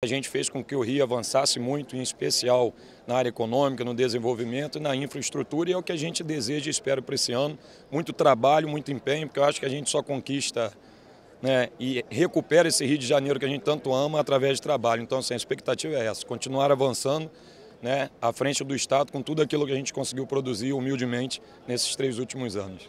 A gente fez com que o Rio avançasse muito, em especial na área econômica, no desenvolvimento e na infraestrutura, e é o que a gente deseja e espera para esse ano. Muito trabalho, muito empenho, porque eu acho que a gente só conquista né, e recupera esse Rio de Janeiro que a gente tanto ama através de trabalho. Então, assim, a expectativa é essa, continuar avançando né, à frente do Estado com tudo aquilo que a gente conseguiu produzir humildemente nesses três últimos anos.